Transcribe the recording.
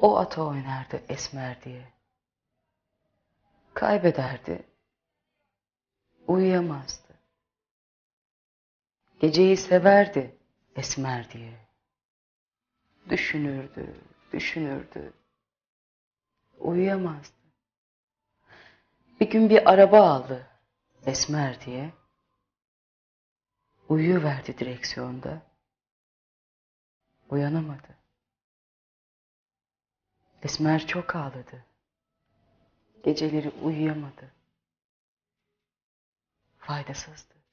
o ata oynardı esmer diye. Kaybederdi. Uyuyamazdı. Geceyi severdi esmer diye. Düşünürdü, düşünürdü. Uyuyamazdı. Bir gün bir araba aldı esmer diye. Uyuyuverdi direksiyonda. Uyanamadı. Esmer çok ağladı. Geceleri uyuyamadı. Faydasızdı.